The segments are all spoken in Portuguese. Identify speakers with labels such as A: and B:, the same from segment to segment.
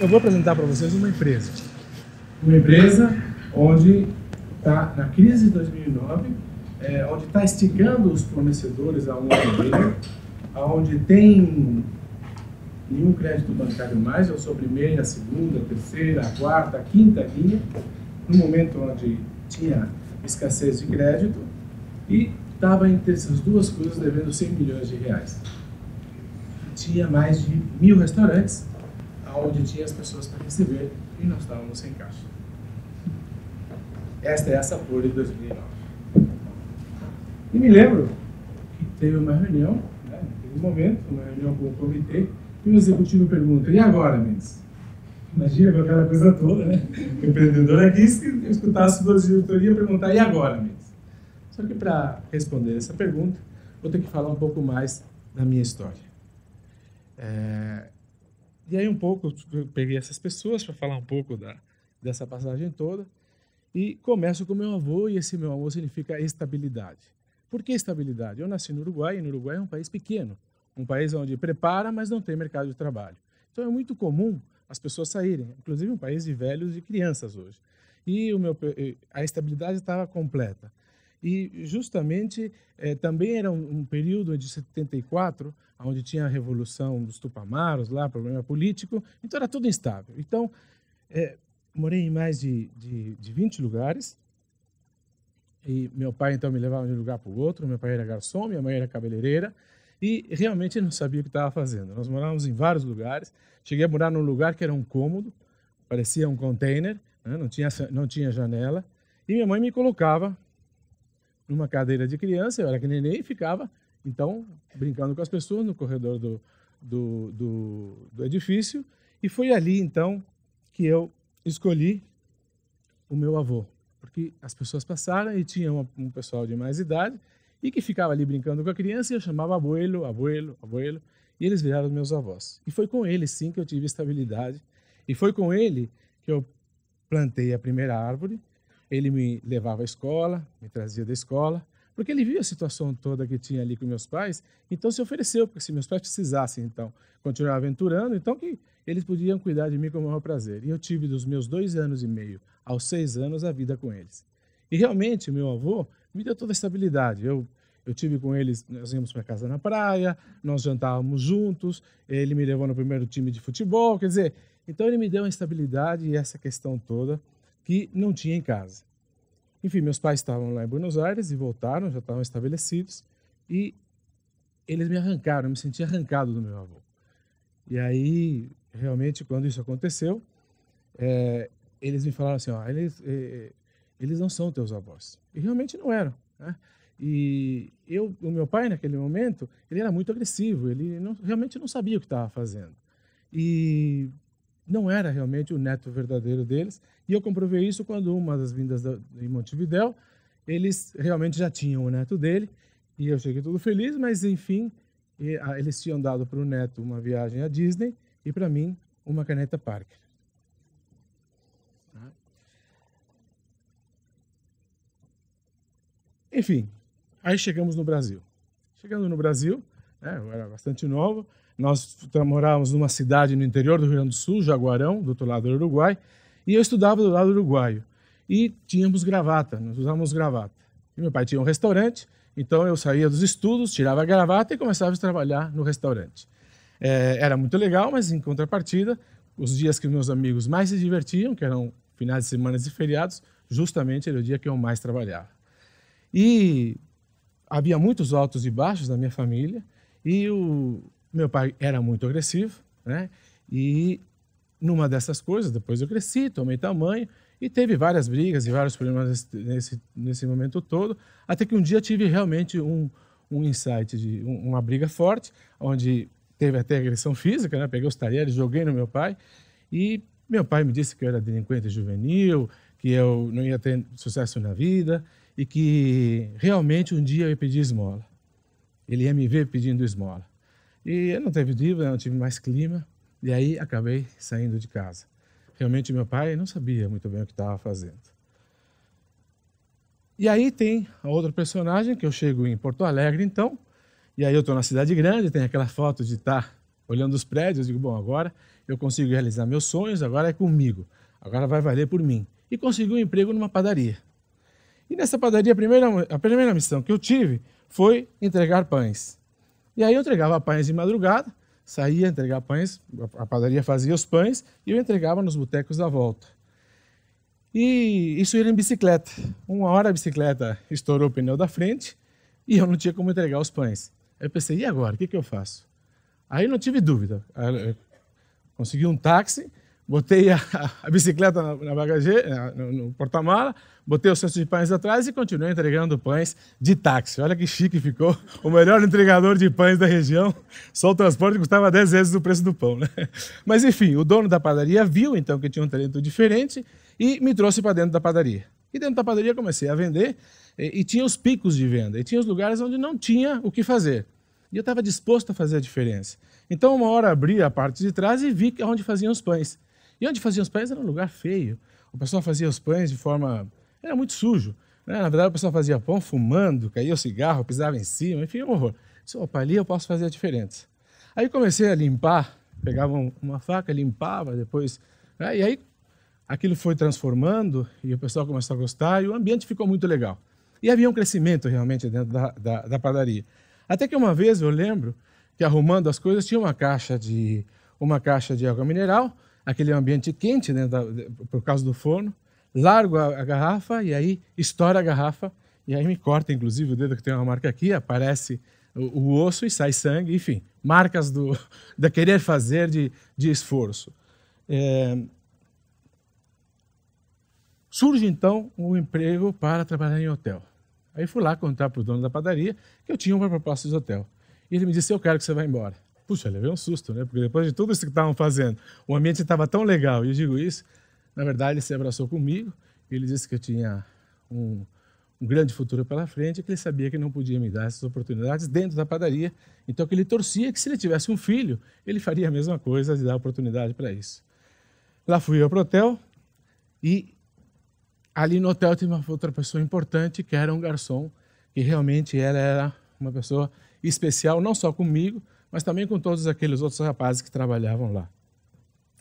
A: Eu vou apresentar para vocês uma empresa. Uma empresa onde está na crise de 2009, é, onde está esticando os fornecedores a um ano onde tem nenhum crédito bancário mais, eu sou a primeira, a segunda, a terceira, a quarta, a quinta linha, no momento onde tinha escassez de crédito e estava entre essas duas coisas devendo 100 milhões de reais. Tinha mais de mil restaurantes onde tinha as pessoas para receber e nós estávamos sem caixa. Esta é a Sapor de 2009. E me lembro que teve uma reunião, né, teve um momento, uma reunião com o comitê, e o executivo pergunta, e agora, Mendes? Imagina com aquela coisa toda, né? O empreendedor aqui, se eu escutasse a diretoria perguntar, e agora, Mendes? Só que para responder essa pergunta, vou ter que falar um pouco mais da minha história. É, e aí um pouco eu peguei essas pessoas para falar um pouco da, dessa passagem toda e começo com meu avô e esse meu avô significa estabilidade. Por que estabilidade? Eu nasci no Uruguai e no Uruguai é um país pequeno, um país onde prepara, mas não tem mercado de trabalho. Então é muito comum as pessoas saírem, inclusive um país de velhos e crianças hoje. E o meu, a estabilidade estava completa e justamente eh, também era um, um, período de 74, onde tinha a revolução dos Tupamaros lá, problema político, então era tudo instável. Então, eh, morei em mais de, de, de 20 lugares, e meu pai então me levava de um lugar para o outro, meu pai era garçom, minha mãe era cabeleireira, e realmente não sabia o que estava fazendo. Nós morávamos em vários lugares, cheguei a morar num lugar que era um cômodo, parecia um container, né? não, tinha, não tinha janela, e minha mãe me colocava numa cadeira de criança, eu era que neném e ficava, então, brincando com as pessoas no corredor do, do, do, do edifício. E foi ali, então, que eu escolhi o meu avô. Porque as pessoas passaram e tinha uma, um pessoal de mais idade e que ficava ali brincando com a criança e eu chamava abuelo, abuelo, abuelo. E eles viraram meus avós. E foi com ele, sim, que eu tive estabilidade. E foi com ele que eu plantei a primeira árvore ele me levava à escola, me trazia da escola, porque ele viu a situação toda que tinha ali com meus pais, então se ofereceu, porque se meus pais precisassem, então, continuar aventurando, então que eles podiam cuidar de mim com o maior prazer. E eu tive dos meus dois anos e meio aos seis anos a vida com eles. E realmente, meu avô me deu toda a estabilidade. Eu, eu tive com eles, nós íamos para casa na praia, nós jantávamos juntos, ele me levou no primeiro time de futebol, quer dizer, então ele me deu uma estabilidade e essa questão toda que não tinha em casa. Enfim, meus pais estavam lá em Buenos Aires e voltaram, já estavam estabelecidos, e eles me arrancaram, eu me senti arrancado do meu avô. E aí, realmente, quando isso aconteceu, é, eles me falaram assim, ó, eles, é, é eles não são teus avós. E realmente não eram. Né? E eu, o meu pai, naquele momento, ele era muito agressivo, ele não, realmente não sabia o que estava fazendo. E não era realmente o neto verdadeiro deles. E eu comprovei isso quando uma das vindas de em Montevidéu, eles realmente já tinham o neto dele. E eu cheguei todo feliz, mas enfim, ah, eles tinham dado para o neto uma viagem à Disney e para mim uma caneta Parker. Enfim, aí chegamos no Brasil. Chegando no Brasil, né, eu era bastante novo, nós morávamos numa cidade no interior do Rio Grande do Sul, Jaguarão, do outro lado do Uruguai, e eu estudava do lado uruguaio. E tínhamos gravata, nós usávamos gravata. E meu pai tinha um restaurante, então eu saía dos estudos, tirava a gravata e começava a trabalhar no restaurante. É, era muito legal, mas em contrapartida, os dias que meus amigos mais se divertiam, que eram finais de semana e feriados, justamente era o dia que eu mais trabalhava. E havia muitos altos e baixos na minha família, e o, meu pai era muito agressivo, né? E numa dessas coisas, depois eu cresci, tomei tamanho e teve várias brigas e vários problemas nesse, nesse momento todo, até que um dia tive realmente um, um insight, de um, uma briga forte, onde teve até agressão física, né? Peguei os talheres, joguei no meu pai e meu pai me disse que eu era delinquente juvenil, que eu não ia ter sucesso na vida e que realmente um dia eu ia pedir esmola. Ele ia me ver pedindo esmola. E não teve dívida, não tive mais clima, e aí acabei saindo de casa. Realmente meu pai não sabia muito bem o que estava fazendo. E aí tem a outra personagem que eu chego em Porto Alegre, então, e aí eu estou na cidade grande, tem aquela foto de estar tá olhando os prédios, digo, bom, agora eu consigo realizar meus sonhos, agora é comigo, agora vai valer por mim. E consegui um emprego numa padaria. E nessa padaria, a primeira, a primeira missão que eu tive foi entregar pães. E aí eu entregava pães de madrugada, saía entregar pães, a padaria fazia os pães e eu entregava nos botecos da volta. E isso era em bicicleta. Uma hora a bicicleta estourou o pneu da frente e eu não tinha como entregar os pães. Aí eu pensei, e agora? O que, que eu faço? Aí não tive dúvida. Eu consegui um táxi botei a, a bicicleta na, na bagageira, no, no porta-mala, botei o cesto de pães atrás e continuei entregando pães de táxi. Olha que chique ficou. O melhor entregador de pães da região. Só o transporte custava 10 vezes o preço do pão, né? Mas enfim, o dono da padaria viu então que tinha um talento diferente e me trouxe para dentro da padaria. E dentro da padaria comecei a vender e, e tinha os picos de venda, e tinha os lugares onde não tinha o que fazer. E eu estava disposto a fazer a diferença. Então, uma hora abri a parte de trás e vi é onde faziam os pães. E onde faziam os pães era um lugar feio. O pessoal fazia os pães de forma. Era muito sujo. Né? Na verdade, o pessoal fazia pão fumando, caía o cigarro, pisava em cima, enfim, um horror. Disse, opa, ali eu posso fazer a diferença. Aí comecei a limpar, pegava uma faca, limpava depois. Né? E aí aquilo foi transformando e o pessoal começou a gostar e o ambiente ficou muito legal. E havia um crescimento realmente dentro da, da, da padaria. Até que uma vez eu lembro que arrumando as coisas tinha uma caixa de uma caixa de água mineral aquele ambiente quente, né, da, por causa do forno, largo a, a, garrafa e aí estoura a garrafa e aí me corta, inclusive, o dedo que tem uma marca aqui, aparece o, o osso e sai sangue, enfim, marcas do da querer fazer de, de esforço. É... Surge então um emprego para trabalhar em hotel. Aí fui lá contar para o dono da padaria que eu tinha uma proposta de hotel. E ele me disse: Eu quero que você vá embora. Puxa, levei um susto, né? Porque depois de tudo isso que estavam fazendo, o ambiente estava tão legal. E eu digo isso, na verdade, ele se abraçou comigo, ele disse que eu tinha um, um grande futuro pela frente, que ele sabia que não podia me dar essas oportunidades dentro da padaria, então que ele torcia que se ele tivesse um filho, ele faria a mesma coisa de dar oportunidade para isso. Lá fui eu para o hotel e ali no hotel tinha uma outra pessoa importante que era um garçom, que realmente ela era uma pessoa especial, não só comigo, mas também com todos aqueles outros rapazes que trabalhavam lá.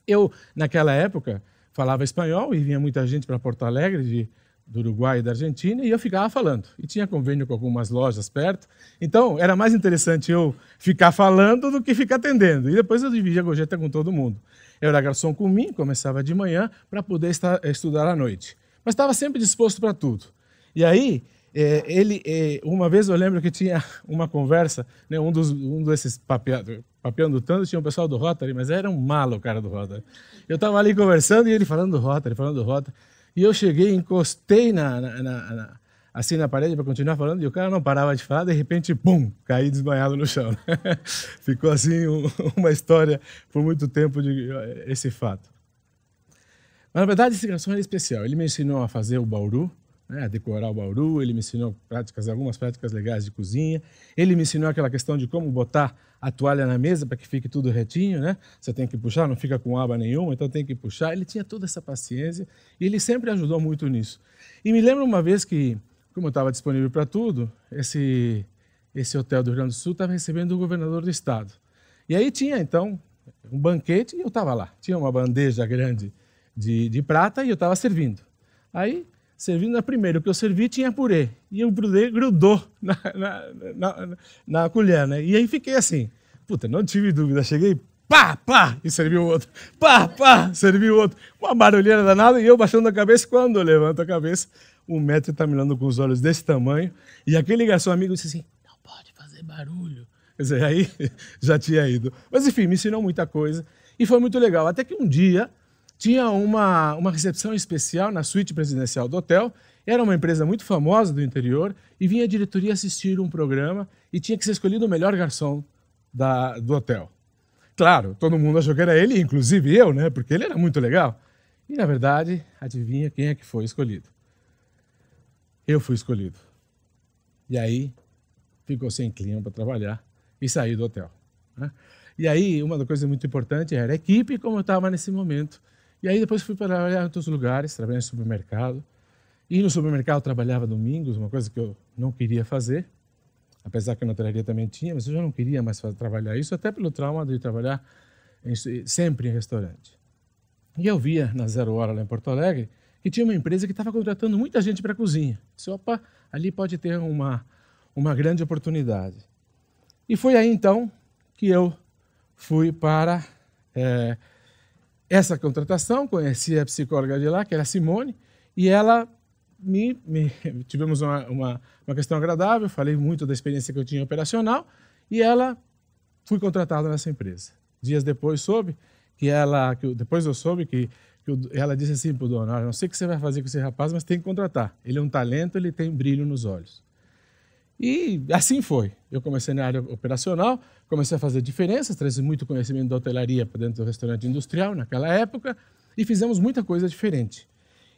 A: Eu, naquela época, falava espanhol e vinha muita gente para Porto Alegre, de, do Uruguai e da Argentina, e eu ficava falando. E tinha convênio com algumas lojas perto, então era mais interessante eu ficar falando do que ficar atendendo. E depois eu dividia a gorjeta com todo mundo. Eu era garçom com mim, começava de manhã para poder estar, estudar à noite. Mas estava sempre disposto para tudo. E aí, é, ele, é, uma vez eu lembro que tinha uma conversa, né, um, dos, um desses papeando, papeando tanto, tinha um pessoal do Rotary, mas era um malo o cara do Rotary. Eu estava ali conversando e ele falando do Rotary, falando do Rotary. E eu cheguei, encostei na, na, na, na assim na parede para continuar falando e o cara não parava de falar, de repente, pum, caí desmaiado no chão. Né? Ficou assim um, uma história por muito tempo de eh, esse fato. Mas na verdade esse garçom era especial. Ele me ensinou a fazer o bauru, né, decorar o bauru, ele me ensinou práticas, algumas práticas legais de cozinha, ele me ensinou aquela questão de como botar a toalha na mesa para que fique tudo retinho, né? Você tem que puxar, não fica com aba nenhuma, então tem que puxar. Ele tinha toda essa paciência e ele sempre ajudou muito nisso. E me lembro uma vez que, como eu estava disponível para tudo, esse, esse hotel do Rio Grande do Sul estava recebendo o governador do estado. E aí tinha, então, um banquete e eu estava lá. Tinha uma bandeja grande de, de prata e eu estava servindo. Aí servindo a primeira. O que eu servi tinha purê. E o purê grudou na, na, na, na colher, né? E aí fiquei assim. Puta, não tive dúvida. Cheguei, pá, pá, e serviu o outro. Pá, pá, serviu o outro. Uma barulheira danada e eu baixando a cabeça. Quando eu levanto a cabeça, o metro está me olhando com os olhos desse tamanho. E aquele garçom amigo disse assim, não pode fazer barulho. Quer dizer, aí já tinha ido. Mas enfim, me ensinou muita coisa. E foi muito legal. Até que um dia tinha uma, uma recepção especial na suíte presidencial do hotel. Era uma empresa muito famosa do interior e vinha a diretoria assistir um programa e tinha que ser escolhido o melhor garçom da, do hotel. Claro, todo mundo achou que era ele, inclusive eu, né? Porque ele era muito legal. E na verdade, adivinha quem é que foi escolhido? Eu fui escolhido. E aí ficou sem clima para trabalhar e saí do hotel. Né? E aí uma das coisas muito importante era a equipe, como eu estava nesse momento e aí depois fui trabalhar em outros lugares, trabalhei no supermercado. E no supermercado trabalhava domingos, uma coisa que eu não queria fazer, apesar que na hotelaria também tinha, mas eu já não queria mais trabalhar isso, até pelo trauma de trabalhar em, sempre em restaurante. E eu via na Zero Hora lá em Porto Alegre que tinha uma empresa que estava contratando muita gente para a cozinha. Disse, opa, ali pode ter uma, uma grande oportunidade. E foi aí então que eu fui para. É, essa contratação, conheci a psicóloga de lá, que era a Simone, e ela me, me tivemos uma, uma, uma, questão agradável, falei muito da experiência que eu tinha operacional, e ela fui contratada nessa empresa. Dias depois soube que ela, que eu, depois eu soube que, que eu, ela disse assim para o dono, não sei o que você vai fazer com esse rapaz, mas tem que contratar. Ele é um talento, ele tem brilho nos olhos. E assim foi. Eu comecei na área operacional, comecei a fazer diferenças, trazer muito conhecimento da hotelaria para dentro do restaurante industrial naquela época e fizemos muita coisa diferente.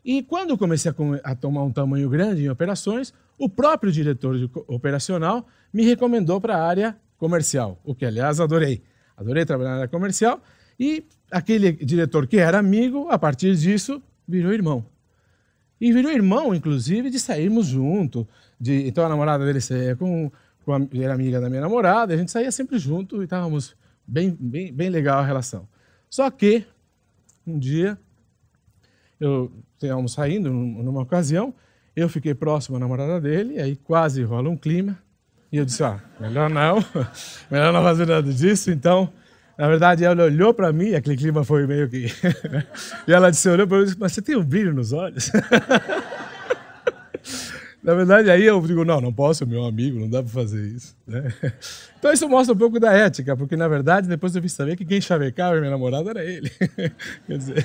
A: E quando comecei a, a tomar um tamanho grande em operações, o próprio diretor operacional me recomendou para a área comercial, o que, aliás, adorei. Adorei trabalhar na área comercial e aquele diretor que era amigo, a partir disso, virou irmão. E virou irmão, inclusive, de sairmos junto, de, então a namorada dele saía com, com a, era amiga da minha namorada, a gente saía sempre junto e estávamos bem, bem, bem legal a relação. Só que um dia eu estávamos saindo numa ocasião, eu fiquei próximo à namorada dele, aí quase rola um clima. E eu disse: ah, melhor não, melhor não fazer nada disso. Então, na verdade, ela olhou para mim, aquele clima foi meio que. e ela disse: olhou para mim e disse: mas você tem um brilho nos olhos? Na verdade, aí eu digo, não, não posso, meu amigo, não dá para fazer isso. Né? Então isso mostra um pouco da ética, porque na verdade depois eu vi saber que quem chavecava minha namorada era ele. Quer dizer,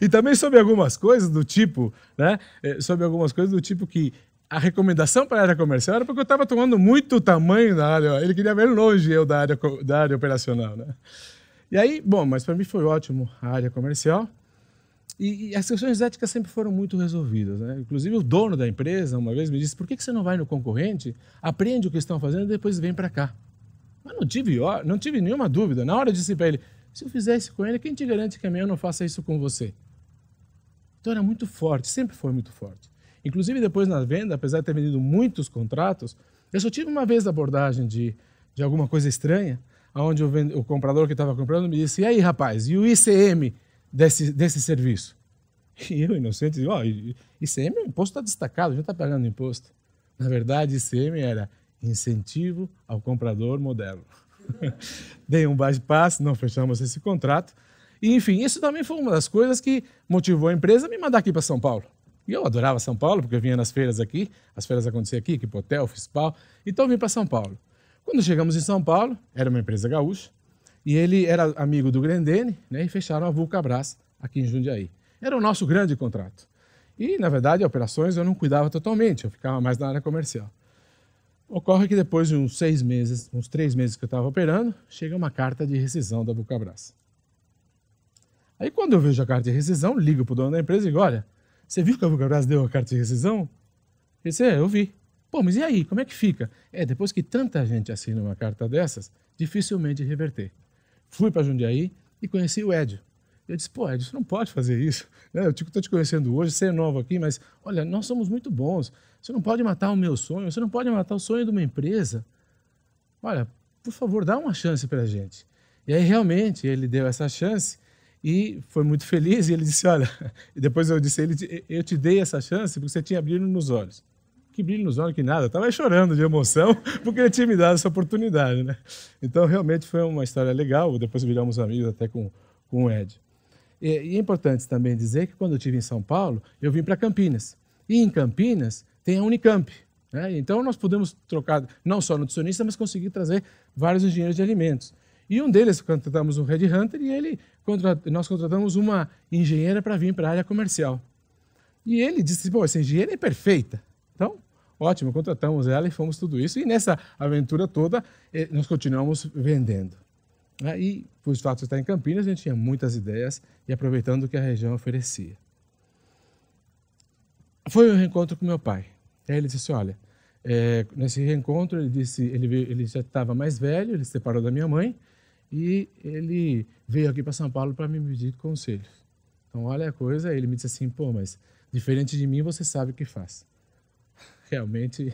A: e também sobre algumas coisas do tipo, né? Eh, sobre algumas coisas do tipo que a recomendação para a área comercial era porque eu estava tomando muito tamanho da área. Ele queria ver longe eu da área, da área operacional, né? E aí, bom, mas para mim foi ótimo a área comercial. E, e, as questões éticas sempre foram muito resolvidas. Né? Inclusive, o dono da empresa uma vez me disse: por que, que você não vai no concorrente, aprende o que estão fazendo e depois vem para cá? Mas não tive, não tive nenhuma dúvida. Na hora eu disse para ele: se eu fizer isso com ele, quem te garante que amanhã eu não faça isso com você? Então era muito forte, sempre foi muito forte. Inclusive, depois na venda, apesar de ter vendido muitos contratos, eu só tive uma vez abordagem de, de alguma coisa estranha, onde o, o comprador que estava comprando me disse: e aí, rapaz, e o ICM? desse, desse serviço? E eu, inocente, digo, ó, oh, ICM, o imposto está destacado, já está pagando imposto. Na verdade, ICM era incentivo ao comprador modelo. Dei um bypass, não fechamos esse contrato. E, enfim, isso também foi uma das coisas que motivou a empresa a me mandar aqui para São Paulo. E eu adorava São Paulo, porque eu vinha nas feiras aqui, as feiras aconteciam aqui, hotel, Fispal, então eu vim para São Paulo. Quando chegamos em São Paulo, era uma empresa gaúcha, e ele era amigo do Grendene né, e fecharam a Vulcabras aqui em Jundiaí. Era o nosso grande contrato. E, na verdade, operações eu não cuidava totalmente, eu ficava mais na área comercial. Ocorre que depois de uns seis meses, uns três meses que eu estava operando, chega uma carta de rescisão da Vulcabras. Aí, quando eu vejo a carta de rescisão, ligo para o dono da empresa e digo: Olha, você viu que a Vulcabras deu a carta de rescisão? Ele disse: É, eu vi. Pô, mas e aí? Como é que fica? É, depois que tanta gente assina uma carta dessas, dificilmente reverter. Fui para Jundiaí e conheci o Ed. Eu disse, pô, Ed, você não pode fazer isso. Né? Eu estou te conhecendo hoje, você é novo aqui, mas olha, nós somos muito bons. Você não pode matar o meu sonho, você não pode matar o sonho de uma empresa. Olha, por favor, dá uma chance para a gente. E aí, realmente, ele deu essa chance e foi muito feliz. E ele disse: Olha, e depois eu disse: ele, Eu te dei essa chance porque você tinha brilho nos olhos que brilho nos olhos, que nada. Eu estava chorando de emoção porque ele tinha me dado essa oportunidade, né? Então, realmente foi uma história legal. Depois viramos amigos até com, com o Ed. E, e é importante também dizer que quando eu estive em São Paulo, eu vim para Campinas. E em Campinas tem a Unicamp. Né? Então, nós pudemos trocar, não só nutricionista, mas conseguir trazer vários engenheiros de alimentos. E um deles, contratamos um Red Hunter e ele, nós contratamos uma engenheira para vir para a área comercial. E ele disse, pô, essa engenheira é perfeita. Ótimo, contratamos ela e fomos tudo isso. E nessa aventura toda, eh, nós continuamos vendendo. Né? E, por os fatos de estar em Campinas, a gente tinha muitas ideias e aproveitando o que a região oferecia. Foi um reencontro com meu pai. Aí ele disse: assim, Olha, é, nesse reencontro, ele disse ele, ele já estava mais velho, ele se separou da minha mãe e ele veio aqui para São Paulo para me pedir conselhos. Então, olha a coisa, ele me disse assim: pô, mas diferente de mim, você sabe o que faz realmente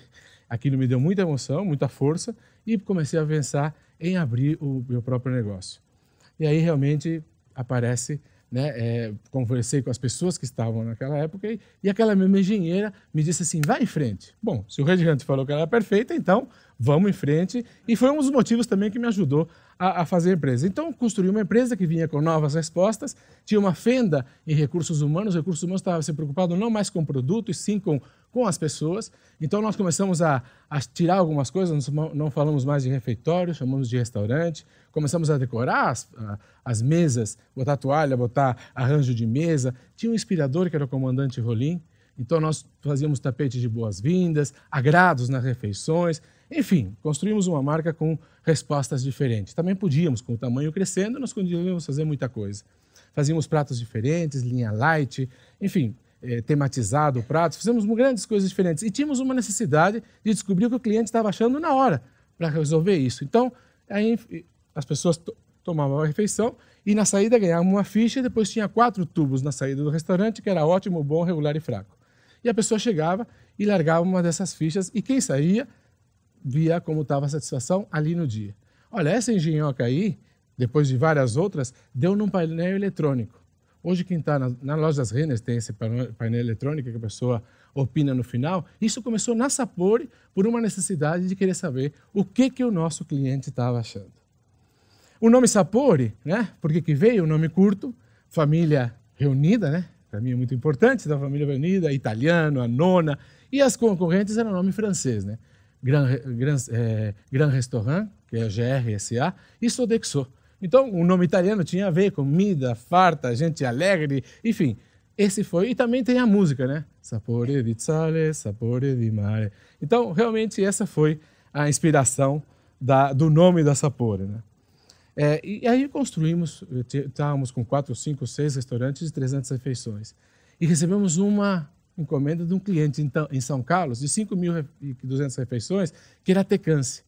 A: aquilo me deu muita emoção, muita força e comecei a pensar em abrir o meu próprio negócio. E aí realmente aparece, né, é, conversei com as pessoas que estavam naquela época e, e, aquela mesma engenheira me disse assim, vai em frente. Bom, se o Redigante falou que ela era perfeita, então vamos em frente. E foi um dos motivos também que me ajudou a, a fazer a empresa. Então construí uma empresa que vinha com novas respostas, tinha uma fenda em recursos humanos, recursos humanos estavam se preocupando não mais com produto, e sim com com as pessoas. Então nós começamos a, a tirar algumas coisas, não, falamos mais de refeitório, chamamos de restaurante, começamos a decorar as, as mesas, botar toalha, botar arranjo de mesa. Tinha um inspirador que era o comandante Rolim, então nós fazíamos tapete de boas-vindas, agrados nas refeições, enfim, construímos uma marca com respostas diferentes. Também podíamos, com o tamanho crescendo, nós conseguíamos fazer muita coisa. Fazíamos pratos diferentes, linha light, enfim, é, tematizado o prato, fizemos grandes coisas diferentes e tínhamos uma necessidade de descobrir o que o cliente estava achando na hora para resolver isso. Então, aí, as pessoas tomavam a refeição e na saída ganhavam uma ficha, depois tinha quatro tubos na saída do restaurante, que era ótimo, bom, regular e fraco. E a pessoa chegava e largava uma dessas fichas e quem saía via como estava a satisfação ali no dia. Olha, essa engenhoca aí, depois de várias outras, deu num painel eletrônico. Hoje, quem está na, na loja das Renas tem esse painel, eletrônico que a pessoa opina no final. Isso começou na Sapori por uma necessidade de querer saber o que, que o nosso cliente estava achando. O nome Sapori, né? porque que veio? O nome curto, família reunida, né? para mim é muito importante, da então, família reunida, italiano, a nona, e as concorrentes eram nome francês, né? Grand, Grand, eh, Grand Restaurant, que é GRSA, e Sodexo, então, o nome italiano tinha a ver comida farta, gente alegre, enfim. Esse foi. E também tem a música, né? Sapore di sale, sapore di mare. Então, realmente, essa foi a inspiração da, do nome da Sapore, né? É, e aí construímos, eh, estávamos com quatro, cinco, seis restaurantes e 300 refeições. E recebemos uma encomenda de um cliente então, em São Carlos, de 5.200 refeições, que era tecance.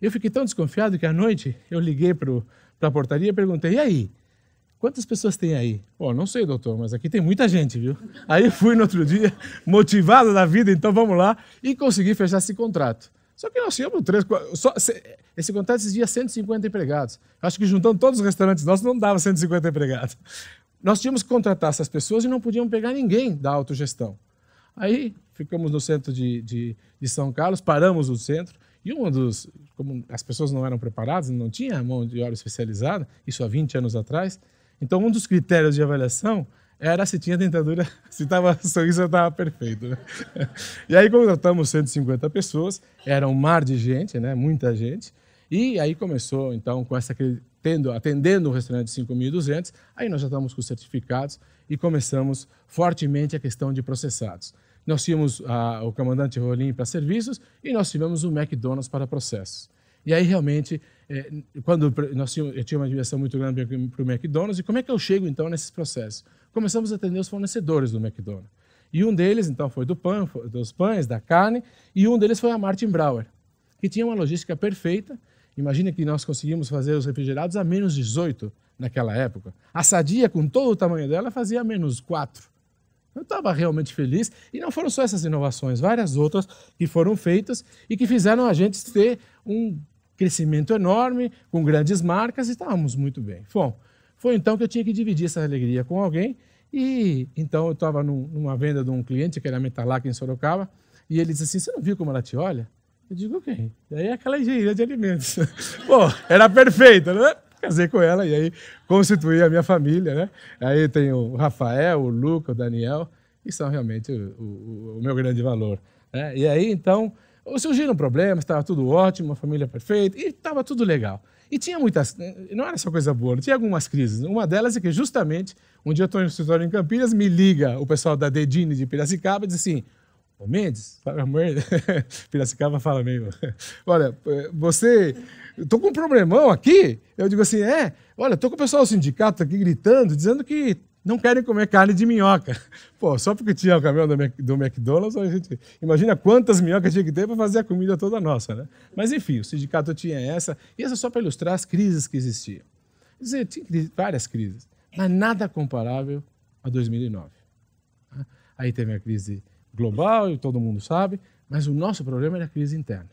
A: Eu fiquei tão desconfiado que à noite eu liguei para o para a portaria e perguntei: e aí? Quantas pessoas tem aí? Ó, não sei, doutor, mas aqui tem muita gente, viu? Aí fui no outro dia, motivado da vida, então vamos lá, e consegui fechar esse contrato. Só que nós tínhamos três. Só, esse contrato exigia 150 empregados. Acho que juntando todos os restaurantes nossos não dava 150 empregados. Nós tínhamos que contratar essas pessoas e não podíamos pegar ninguém da autogestão. Aí ficamos no centro de, de, de São Carlos, paramos o centro, e uma dos. Como as pessoas não eram preparadas, não tinha mão de obra especializada, isso há 20 anos atrás. Então, um dos critérios de avaliação era se tinha dentadura, se estava sorriso, estava perfeito. Né? E aí contratamos 150 pessoas, era um mar de gente, né? muita gente. E aí começou, então, com essa tendo, atendendo o restaurante de 5.200, aí nós já estamos com certificados e começamos fortemente a questão de processados nós tínhamos a, ah, o comandante Rolim para serviços e nós tivemos o McDonald's para processos. E aí, realmente, é, quando nós tínhamos, eu tinha uma diversão muito grande para o McDonald's, e como é que eu chego, então, nesses processos? Começamos a atender os fornecedores do McDonald's. E um deles, então, foi do pão, dos pães, da carne, e um deles foi a Martin Brauer, que tinha uma logística perfeita. Imagina que nós conseguimos fazer os refrigerados a menos 18 naquela época. A sadia, com todo o tamanho dela, fazia menos 4. Eu estava realmente feliz. E não foram só essas inovações, várias outras que foram feitas e que fizeram a gente ter um crescimento enorme, com grandes marcas e estávamos muito bem. Bom, foi então que eu tinha que dividir essa alegria com alguém. E então eu estava num, numa venda de um cliente, que era Metalac em Sorocaba, e ele disse assim: Você não viu como ela te olha? Eu digo, ok. Daí é aquela engenharia de alimentos. Pô, era perfeita, né? casei com ela e aí constituí a minha família, né? Aí tem o Rafael, o Luca, o Daniel, que são realmente o, o, o meu grande valor. Né? E aí, então, surgiram problemas, estava tudo ótimo, a família perfeita, e estava tudo legal. E tinha muitas, não era só coisa boa, tinha algumas crises. Uma delas é que justamente, um dia eu estou no escritório em Campinas, me liga o pessoal da Dedine de Piracicaba e diz assim, o Mendes, fala, amor, Piracicaba fala mesmo. Olha, você, estou com um problemão aqui. Eu digo assim, é, olha, estou com o pessoal do sindicato aqui gritando, dizendo que não querem comer carne de minhoca. Pô, só porque tinha o caminhão do, do McDonald's, a gente imagina quantas minhocas tinha que ter para fazer a comida toda nossa, né? Mas enfim, o sindicato tinha essa, e essa é só para ilustrar as crises que existiam. Quer dizer, tinha várias crises, mas nada comparável a 2009. Tá? Aí teve a crise global e todo mundo sabe, mas o nosso problema era é a crise interna.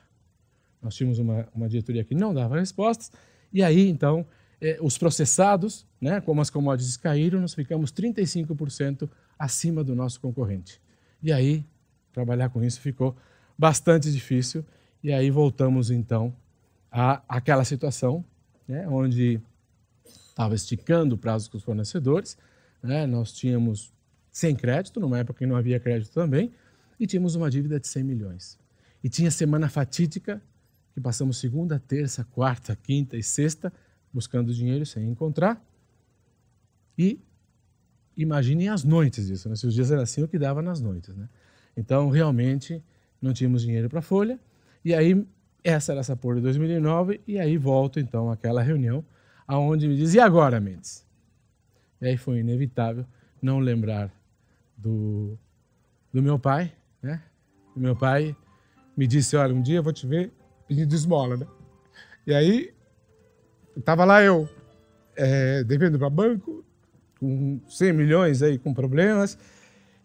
A: Nós tínhamos uma, uma diretoria que não dava respostas, e aí, então, é, os processados, né, como as commodities caíram, nós ficamos 35% acima do nosso concorrente. E aí, trabalhar com isso ficou bastante difícil, e aí voltamos, então, à, àquela situação né, onde estava esticando o prazo com os fornecedores, né, nós tínhamos sem crédito, numa época em que não havia crédito também, e tínhamos uma dívida de 100 milhões. E tinha semana fatídica, que passamos segunda, terça, quarta, quinta e sexta buscando dinheiro sem encontrar. E imaginem as noites disso, né? se os dias eram assim, o que dava nas noites. Né? Então, realmente, não tínhamos dinheiro para a folha. E aí, essa era essa porra de 2009, e aí volto, então, àquela reunião, aonde me diz, e agora, Mendes? E aí foi inevitável não lembrar do, do meu pai, né? O meu pai me disse, olha, um dia eu vou te ver pedindo esmola, né? E aí, tava lá eu, é, devendo para banco, com 100 milhões aí, com problemas,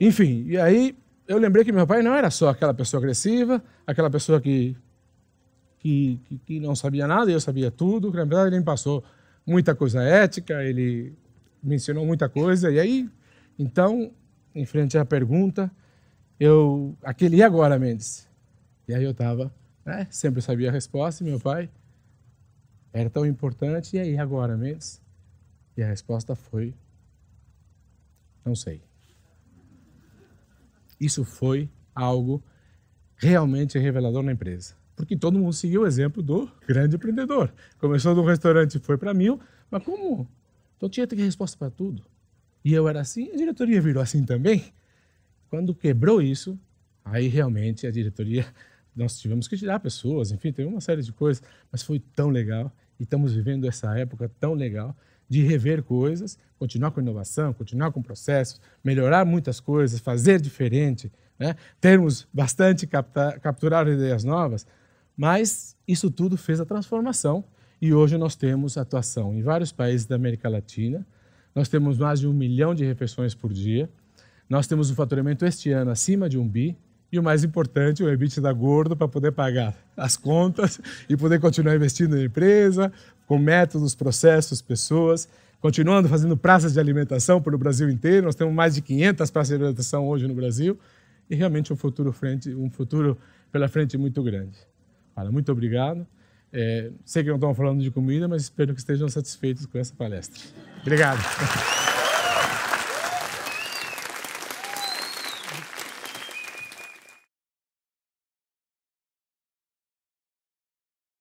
A: enfim. E aí, eu lembrei que meu pai não era só aquela pessoa agressiva, aquela pessoa que, que, que, que não sabia nada, e eu sabia tudo, na verdade ele me passou muita coisa ética, ele me ensinou muita coisa, e aí, então, em frente à pergunta, eu, aquele, e agora, Mendes? E aí eu estava, né, sempre sabia a resposta, e meu pai era tão importante, e aí agora, Mendes? E a resposta foi, não sei. Isso foi algo realmente revelador na empresa. Porque todo mundo seguiu o exemplo do grande empreendedor. Começou do restaurante e foi para mil, mas como? Então tinha que ter resposta para tudo e eu era assim, a diretoria virou assim também. Quando quebrou isso, aí realmente a diretoria, nós tivemos que tirar pessoas, enfim, teve uma série de coisas, mas foi tão legal e estamos vivendo essa época tão legal de rever coisas, continuar com inovação, continuar com processos, melhorar muitas coisas, fazer diferente, né? termos bastante, captar, capturar ideias novas, mas isso tudo fez a transformação e hoje nós temos atuação em vários países da América Latina, nós temos mais de um milhão de refeições por dia, nós temos um faturamento este ano acima de um bi, e o mais importante, o EBITDA tá gordo para poder pagar as contas e poder continuar investindo na empresa, com métodos, processos, pessoas, continuando fazendo praças de alimentação pelo Brasil inteiro. Nós temos mais de 500 praças de alimentação hoje no Brasil e realmente um futuro frente, um futuro pela frente muito grande. muito obrigado. É, sei que não estão falando de comida, mas espero que estejam satisfeitos com essa palestra. Obrigado.